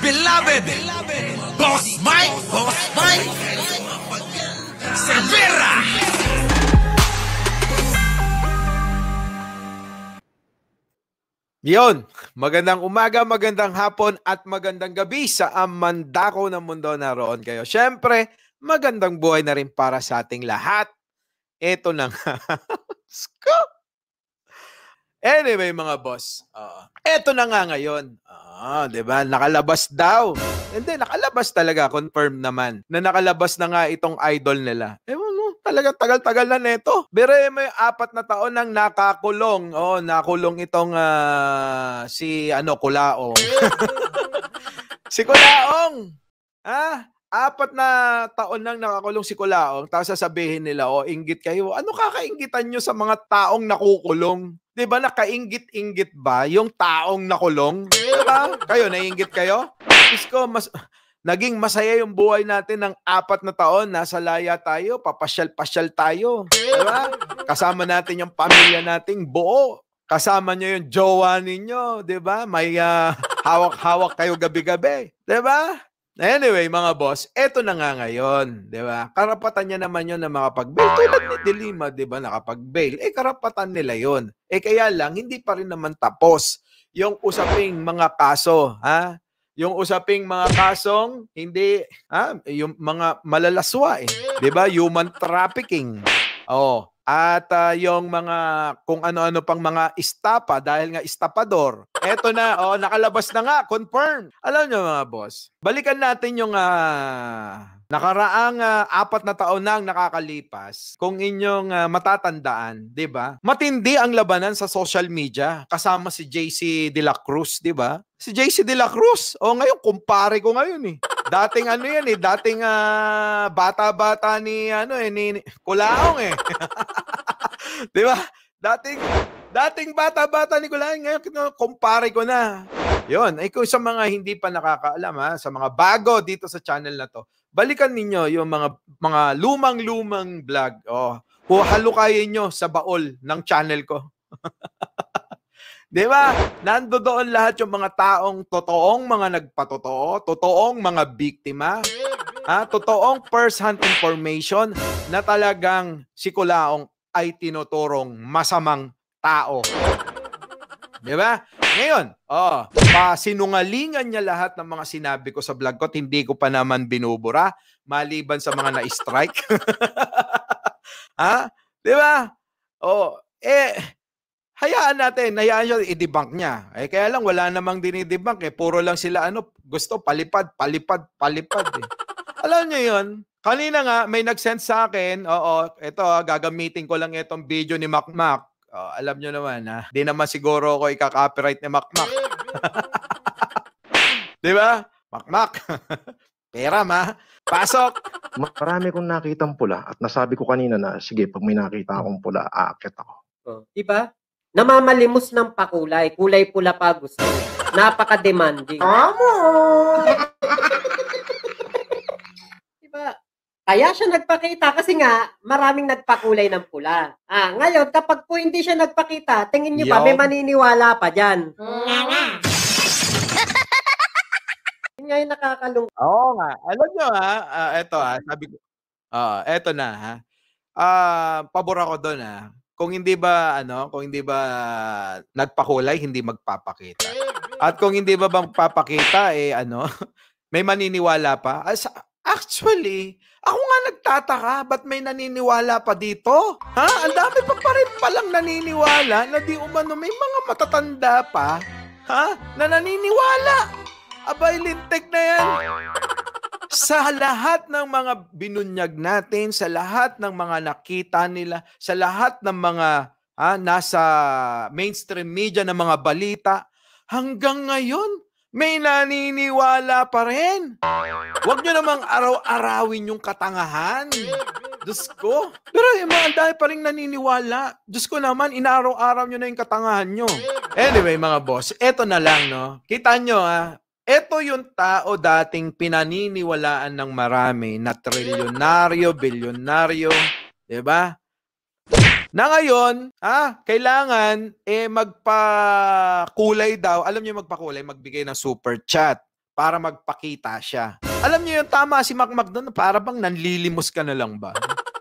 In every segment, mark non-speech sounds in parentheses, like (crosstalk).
beloved. Boss Mike, Boss Mike. Severa. Yon, magandang umaga, magandang hapon at magandang gabi sa amandako ng mundo na roon kayo. Siyempre, magandang buhay na rin para sa ating lahat. Ito nang nga. Scoop! (laughs) Anyway, mga boss, uh, eto na nga ngayon. Ah, uh, 'di ba? Nakalabas daw. Hindi, nakalabas talaga, confirm naman. Na nakalabas na nga itong idol nila. Eh, ano, talaga tagal-tagal na nito. Bire may apat na taon nang nakakulong. Oh, nakulong itong uh, si ano Kulaong. (laughs) si Kulaong. Ha? Ah, apat na taon nang nakakulong si Kulaong, tapos sasabihin nila, oh, inggit kayo. Ano kakaingitan nyo sa mga taong nakukulong? Di ba nakainggit-inggit ba yung taong nakulong? Diba? kayo, naiinggit kayo? Isko, mas... Naging masaya yung buhay natin ng apat na taon. Nasa laya tayo, papasyal-pasyal tayo. Diba? Kasama natin yung pamilya nating buo. Kasama nyo yung jowa ninyo, di ba? May uh, hawak-hawak kayo gabi-gabi. Di ba? Anyway, mga boss, eto na nga ngayon, 'di ba? Karapatan niya naman 'yon na makapag-bail. Tulad ni Dilima, 'di ba, nakapag-bail. Eh karapatan nila 'yon. Eh kaya lang hindi pa rin naman tapos yung usaping mga kaso, ha? Yung usaping mga kasong hindi ha, yung mga malalaswa eh, 'di ba? Human trafficking. Oh, at uh, yung mga kung ano-ano pang mga istapa dahil nga istapador. Eto na, oh, nakalabas na nga, confirm. Alam niyo mga boss, balikan natin yung uh, nakaraang uh, apat na taon nang nakakalipas. Kung inyong uh, matatandaan, 'di ba? Matindi ang labanan sa social media kasama si JC De La Cruz, 'di ba? Si JC De La Cruz. Oh, ngayon kumpare ko ngayon eh dating ano yan eh, dating uh, bata-bata ni ano eh, ni, ni Kulaong eh. (laughs) 'Di ba? Dating dating bata-bata ni Kulaong, ngayon kumpare ko na. 'Yon, ay kung sa mga hindi pa nakakaalam ha, sa mga bago dito sa channel na 'to. Balikan ninyo yung mga mga lumang-lumang vlog. Oh, huhalukayin nyo sa baol ng channel ko. Di ba? Nando lahat yung mga taong totoong mga nagpatotoo, totoong mga biktima, ha? totoong first-hand information na talagang si Kulaong ay tinuturong masamang tao. Di ba? Ngayon, oh, pasinungalingan niya lahat ng mga sinabi ko sa vlog ko hindi ko pa naman binubura maliban sa mga na-strike. (laughs) ha? Di ba? Oh, eh, hayaan natin, hayaan siya, i-debunk niya. Eh, kaya lang, wala namang dinidebunk eh. Puro lang sila, ano, gusto, palipad, palipad, palipad eh. (laughs) Alam niyo yon Kanina nga, may nag-send sa akin, oo, ito, ah, gagamitin ko lang itong video ni Macmac. Oh, alam niyo naman, ha? Ah. Di naman siguro ako ikaka-copyright ni Macmac. (laughs) Di ba? Macmac. (laughs) Pera ma. Pasok. Marami kong nakitang pula at nasabi ko kanina na sige, pag may nakita akong pula, aakit ako. Oh. Diba? Namamalimos ng pakulay. Kulay pula pa gusto. Napaka-demanding. Tama! (laughs) diba? Kaya siya nagpakita kasi nga maraming nagpakulay ng pula. Ah, ngayon kapag po hindi siya nagpakita, tingin niyo ba may maniniwala pa diyan? Nga nga. Ngayon (laughs) nga nakakalungkot. Oo nga. Alam nyo ha, uh, eto ha, sabi ko, uh, eto na ha. Uh, pabor ako doon ha kung hindi ba ano, kung hindi ba nagpakulay, hindi magpapakita. At kung hindi ba magpapakita eh ano, (laughs) may maniniwala pa. As, actually, ako nga nagtataka ba't may naniniwala pa dito? Ha? Ang dami pa pa rin palang naniniwala na di umano may mga matatanda pa ha? na naniniwala. Abay, lintek na yan sa lahat ng mga binunyag natin, sa lahat ng mga nakita nila, sa lahat ng mga ha, nasa mainstream media ng mga balita, hanggang ngayon, may naniniwala pa rin. Huwag nyo namang araw-arawin yung katangahan. Diyos ko. Pero yung eh, mga dahil pa rin naniniwala. Diyos ko naman, inaaraw-araw nyo na yung katangahan nyo. Anyway, mga boss, eto na lang, no? Kita nyo, ha? Ito yung tao dating pinaniniwalaan ng marami na trilyonaryo, bilyonaryo, 'di ba? Na ngayon, ha, kailangan eh magpakulay daw. Alam niyo magpakulay, magbigay ng super chat para magpakita siya. Alam niyo yung tama si Mac McDonald, para bang nanlilimos ka na lang ba?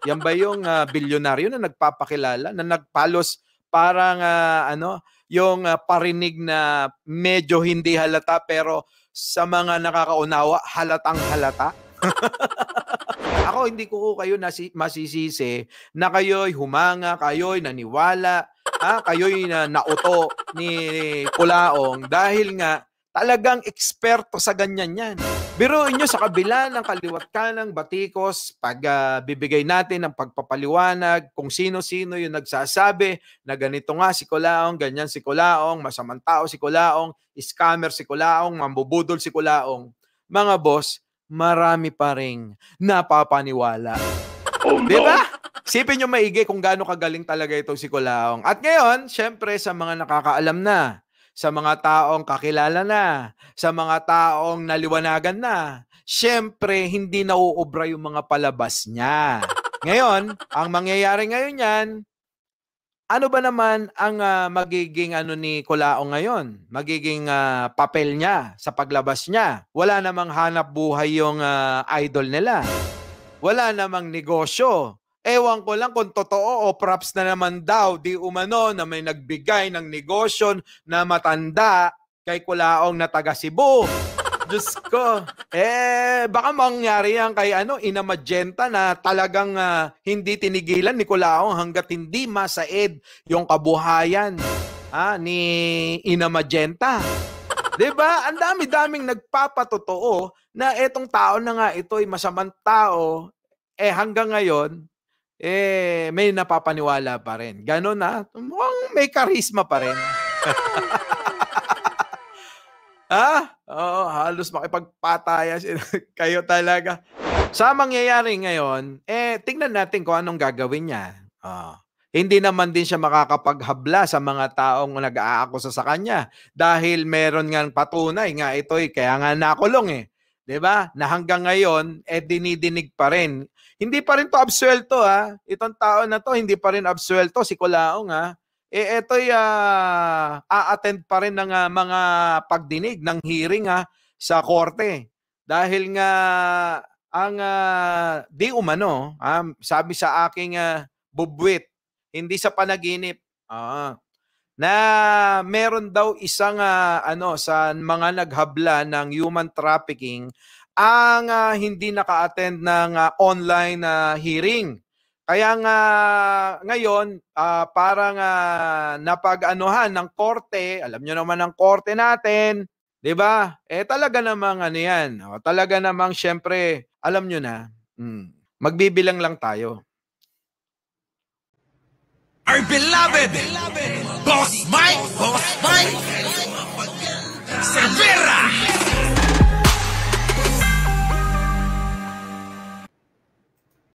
Yan ba yung uh, bilyonaryo na nagpapakilala, na nagpalos parang uh, ano, yung uh, parinig na medyo hindi halata pero sa mga nakakaunawa, halatang halata. (laughs) Ako hindi ko kayo nasi- masisisi na kayo'y humanga, kayo'y naniwala, ha, kayo'y na nauto ni Pulaong dahil nga talagang eksperto sa ganyan yan. Biruin nyo sa kabila ng kaliwat kanang batikos, pag uh, bibigay natin ng pagpapaliwanag kung sino-sino yung nagsasabi na ganito nga si Kulaong, ganyan si Kulaong, masamang tao si Kulaong, scammer si Kulaong, mambubudol si Kulaong. Mga boss, marami pa rin napapaniwala. Oh, no. Diba? Sipin nyo maigi kung gaano kagaling talaga itong si Kulaong. At ngayon, syempre sa mga nakakaalam na, sa mga taong kakilala na, sa mga taong naliwanagan na, syempre hindi nauubra yung mga palabas niya. Ngayon, ang mangyayari ngayon yan, ano ba naman ang uh, magiging ano ni Kulao ngayon? Magiging uh, papel niya sa paglabas niya. Wala namang hanap buhay yung uh, idol nila. Wala namang negosyo Ewan ko lang kung totoo o props na naman daw di umano na may nagbigay ng negosyon na matanda kay Kulaong na taga Cebu. (laughs) Diyos ko. Eh, baka mangyari yan kay ano, Ina Magenta na talagang uh, hindi tinigilan ni Kulaong hanggat hindi masaid yung kabuhayan ah, ni Ina Magenta. (laughs) 'Di ba? Ang dami-daming nagpapatotoo na etong tao na nga ito ay masamang tao eh hanggang ngayon eh, may napapaniwala pa rin. Ganon na, ah. mukhang may karisma pa rin. (laughs) ha? oh, halos makipagpataya (laughs) kayo talaga. Sa mangyayari ngayon, eh, tingnan natin kung anong gagawin niya. Oh. Hindi naman din siya makakapaghabla sa mga taong nag-aakusa sa kanya dahil meron nga patunay nga ito eh, kaya nga nakulong eh. 'di ba? Na hanggang ngayon eh dinidinig pa rin. Hindi pa rin to absuelto ha. Itong tao na to hindi pa rin absuelto si Kulaong ha. Eh eto'y uh, a-attend pa rin ng uh, mga pagdinig ng hearing ha sa korte. Dahil nga ang uh, di umano, ha, sabi sa aking uh, bubwit, hindi sa panaginip. Ah, na meron daw isang uh, ano sa mga naghabla ng human trafficking ang uh, hindi naka-attend ng uh, online uh, hearing. Kaya nga ngayon uh, parang uh, napag-anuhan ng korte, alam nyo naman ang korte natin, 'di ba? Eh talaga namang ano 'yan. O, oh, talaga namang syempre, alam nyo na. Mm, magbibilang lang tayo. Our beloved, Boss Mike, Boss Mike, Severa.